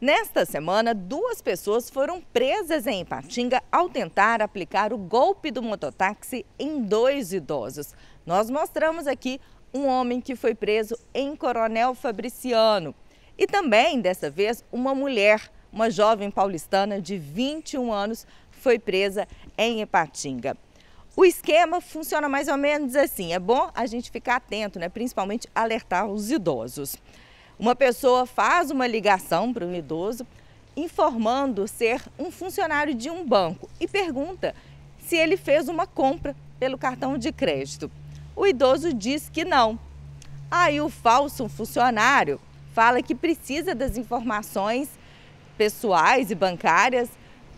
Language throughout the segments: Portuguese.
Nesta semana, duas pessoas foram presas em Ipatinga ao tentar aplicar o golpe do mototáxi em dois idosos. Nós mostramos aqui um homem que foi preso em Coronel Fabriciano. E também, dessa vez, uma mulher, uma jovem paulistana de 21 anos, foi presa em Ipatinga. O esquema funciona mais ou menos assim. É bom a gente ficar atento, né? principalmente alertar os idosos. Uma pessoa faz uma ligação para um idoso informando ser um funcionário de um banco e pergunta se ele fez uma compra pelo cartão de crédito. O idoso diz que não. Aí o falso funcionário fala que precisa das informações pessoais e bancárias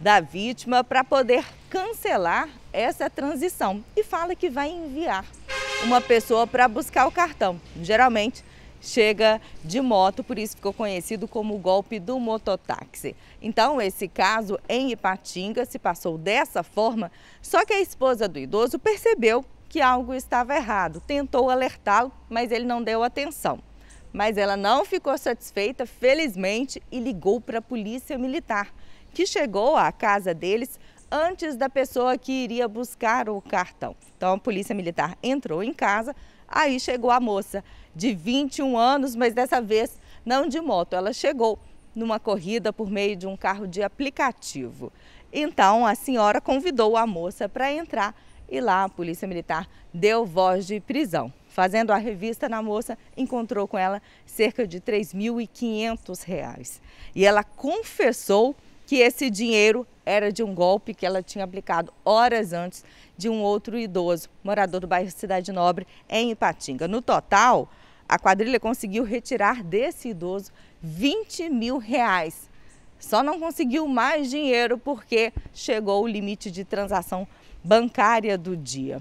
da vítima para poder cancelar essa transição e fala que vai enviar uma pessoa para buscar o cartão. Geralmente chega de moto, por isso ficou conhecido como o golpe do mototáxi. Então, esse caso em Ipatinga se passou dessa forma, só que a esposa do idoso percebeu que algo estava errado, tentou alertá-lo, mas ele não deu atenção. Mas ela não ficou satisfeita, felizmente, e ligou para a polícia militar, que chegou à casa deles antes da pessoa que iria buscar o cartão. Então a polícia militar entrou em casa, Aí chegou a moça de 21 anos, mas dessa vez não de moto. Ela chegou numa corrida por meio de um carro de aplicativo. Então a senhora convidou a moça para entrar e lá a Polícia Militar deu voz de prisão. Fazendo a revista na moça, encontrou com ela cerca de R$ 3.500. E ela confessou que esse dinheiro era de um golpe que ela tinha aplicado horas antes de um outro idoso, morador do bairro Cidade Nobre, em Ipatinga. No total, a quadrilha conseguiu retirar desse idoso 20 mil reais. Só não conseguiu mais dinheiro porque chegou o limite de transação bancária do dia.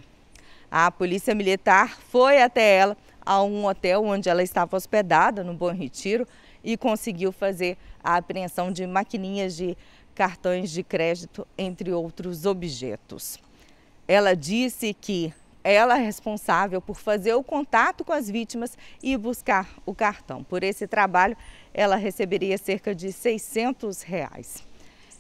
A polícia militar foi até ela a um hotel onde ela estava hospedada, no Bom Retiro, e conseguiu fazer a apreensão de maquininhas de cartões de crédito, entre outros objetos. Ela disse que ela é responsável por fazer o contato com as vítimas e buscar o cartão. Por esse trabalho, ela receberia cerca de 600 reais.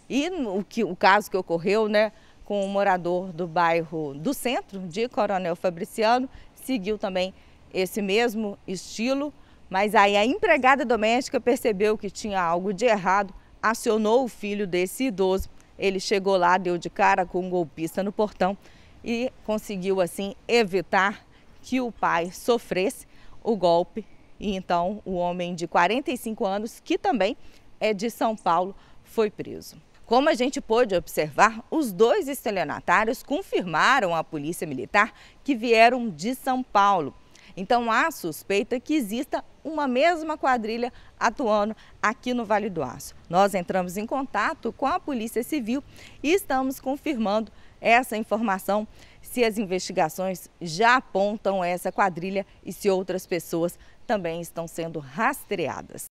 E o, que, o caso que ocorreu né, com um morador do bairro do centro, de Coronel Fabriciano, seguiu também esse mesmo estilo. Mas aí a empregada doméstica percebeu que tinha algo de errado, acionou o filho desse idoso. Ele chegou lá, deu de cara com um golpista no portão e conseguiu assim evitar que o pai sofresse o golpe. E então o homem de 45 anos, que também é de São Paulo, foi preso. Como a gente pôde observar, os dois estelionatários confirmaram à polícia militar que vieram de São Paulo. Então há suspeita que exista uma mesma quadrilha atuando aqui no Vale do Aço. Nós entramos em contato com a Polícia Civil e estamos confirmando essa informação se as investigações já apontam essa quadrilha e se outras pessoas também estão sendo rastreadas.